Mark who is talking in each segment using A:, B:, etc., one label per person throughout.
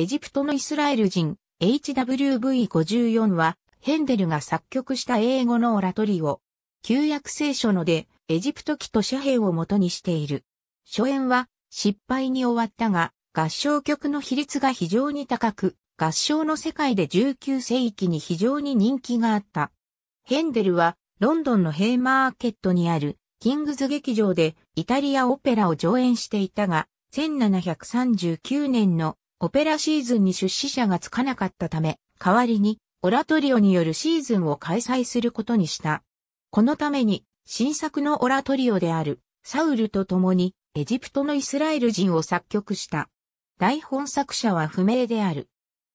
A: エジプトのイスラエル人 HWV54 はヘンデルが作曲した英語のオラトリオ。旧約聖書のでエジプト記と遮蔽を元にしている。初演は失敗に終わったが合唱曲の比率が非常に高く、合唱の世界で19世紀に非常に人気があった。ヘンデルはロンドンのヘイマーケットにあるキングズ劇場でイタリアオペラを上演していたが、1739年のオペラシーズンに出資者がつかなかったため、代わりに、オラトリオによるシーズンを開催することにした。このために、新作のオラトリオである、サウルと共に、エジプトのイスラエル人を作曲した。台本作者は不明である。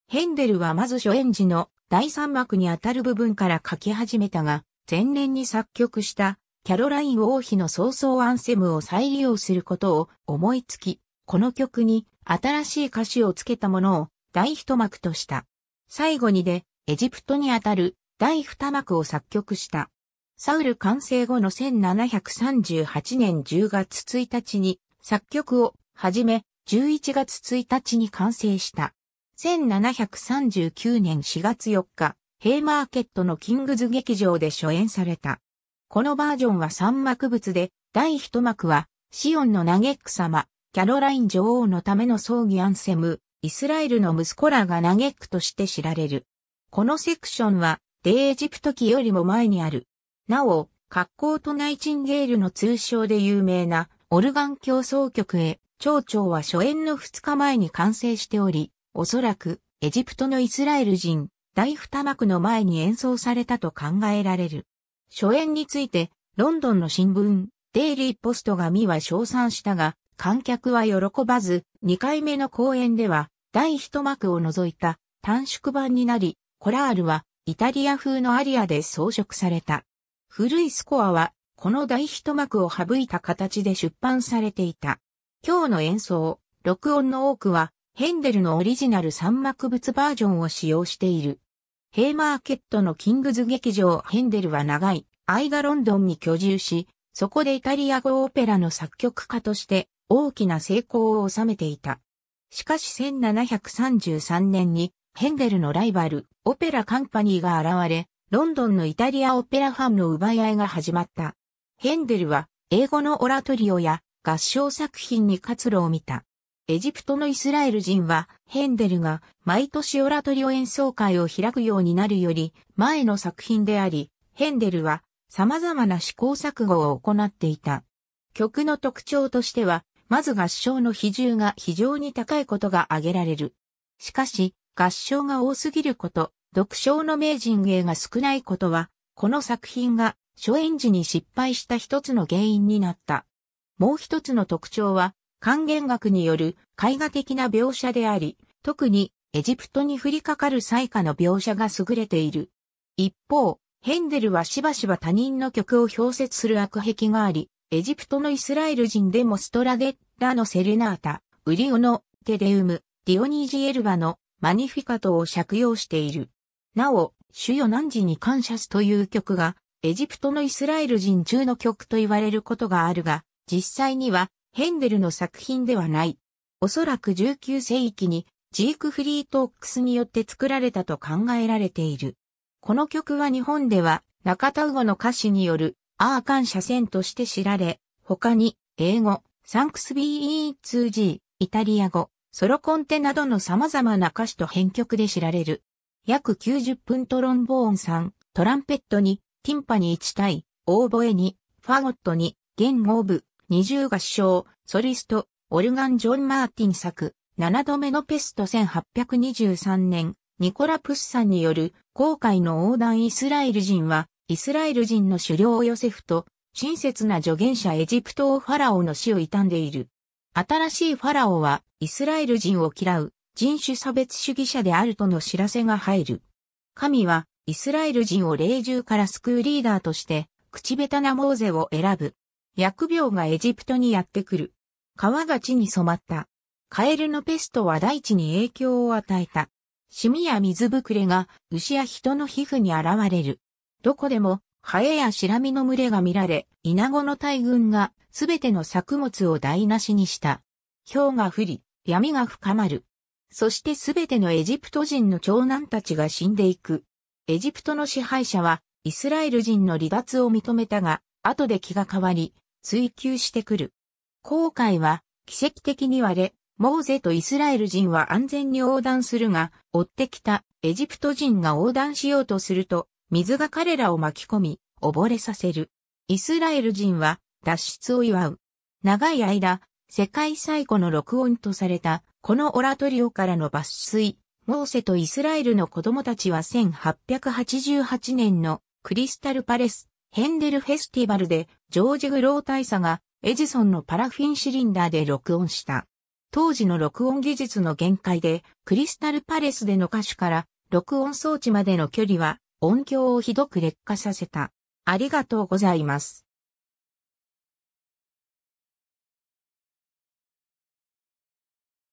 A: ヘンデルはまず初演時の第三幕にあたる部分から書き始めたが、前年に作曲したキャロライン王妃の早々アンセムを再利用することを思いつき、この曲に新しい歌詞をつけたものを第一幕とした。最後にで、エジプトにあたる第二幕を作曲した。サウル完成後の1738年10月1日に作曲を始め、11月1日に完成した。1739年4月4日、ヘイマーケットのキングズ劇場で初演された。このバージョンは三幕物で、第一幕は、シオンの嘆く様、キャロライン女王のための葬儀アンセム、イスラエルの息子らが嘆くとして知られる。このセクションは、デエジプト記よりも前にある。なお、格好とナイチンゲールの通称で有名な、オルガン競争曲へ、町長は初演の2日前に完成しており、おそらく、エジプトのイスラエル人、大二幕の前に演奏されたと考えられる。初演について、ロンドンの新聞、デイリーポストが見は称賛したが、観客は喜ばず、2回目の公演では、第一幕を除いた短縮版になり、コラールはイタリア風のアリアで装飾された。古いスコアは、この第一幕を省いた形で出版されていた。今日の演奏、録音の多くは、ヘンデルのオリジナル三幕物バージョンを使用している。ヘイマーケットのキングズ劇場ヘンデルは長いがロンドンに居住し、そこでイタリア語オペラの作曲家として大きな成功を収めていた。しかし1733年にヘンデルのライバル、オペラカンパニーが現れ、ロンドンのイタリアオペラファンの奪い合いが始まった。ヘンデルは英語のオラトリオや合唱作品に活路を見た。エジプトのイスラエル人はヘンデルが毎年オラトリオ演奏会を開くようになるより前の作品であり、ヘンデルは様々な試行錯誤を行っていた。曲の特徴としてはまず合唱の比重が非常に高いことが挙げられる。しかし、合唱が多すぎること、読唱の名人芸が少ないことは、この作品が初演時に失敗した一つの原因になった。もう一つの特徴は、還元学による絵画的な描写であり、特にエジプトに降りかかる彩花の描写が優れている。一方、ヘンデルはしばしば他人の曲を表説する悪癖があり、エジプトのイスラエル人でもストラデッラのセレナータ、ウリオのテデウム、ディオニージエルバのマニフィカトを借用している。なお、主よ汝に感謝すという曲が、エジプトのイスラエル人中の曲と言われることがあるが、実際にはヘンデルの作品ではない。おそらく19世紀にジークフリートークスによって作られたと考えられている。この曲は日本では中田魚の歌詞によるアーカン社線として知られ、他に英語、サンクス BE2G、イタリア語、ソロコンテなどの様々な歌詞と編曲で知られる。約90分トロンボーン3、トランペットに、ティンパに1対、オーボエに、ファゴットに、弦オーブ、二重合唱、ソリスト、オルガン・ジョン・マーティン作、7度目のペスト1823年、ニコラ・プッサンによる、公開の横断イスラエル人は、イスラエル人の猟をヨセフと、親切な助言者エジプトをファラオの死を悼んでいる。新しいファラオは、イスラエル人を嫌う、人種差別主義者であるとの知らせが入る。神は、イスラエル人を霊獣から救うリーダーとして、口下手なモーゼを選ぶ。疫病がエジプトにやってくる。川が地に染まった。カエルのペストは大地に影響を与えた。シミや水ぶくれが牛や人の皮膚に現れる。どこでも、ハエやシラミの群れが見られ、イナゴの大群がすべての作物を台無しにした。氷が降り、闇が深まる。そしてすべてのエジプト人の長男たちが死んでいく。エジプトの支配者は、イスラエル人の離脱を認めたが、後で気が変わり、追求してくる。後悔は、奇跡的に割れ、モーゼとイスラエル人は安全に横断するが、追ってきたエジプト人が横断しようとすると、水が彼らを巻き込み、溺れさせる。イスラエル人は脱出を祝う。長い間、世界最古の録音とされた、このオラトリオからの抜粋、モーセとイスラエルの子供たちは1888年のクリスタルパレス、ヘンデルフェスティバルで、ジョージ・グロー大佐がエジソンのパラフィンシリンダーで録音した。当時の録音技術の限界で、クリスタルパレスでの歌手から録音装置までの距離は音響をひどく劣化させた。ありがとうございます。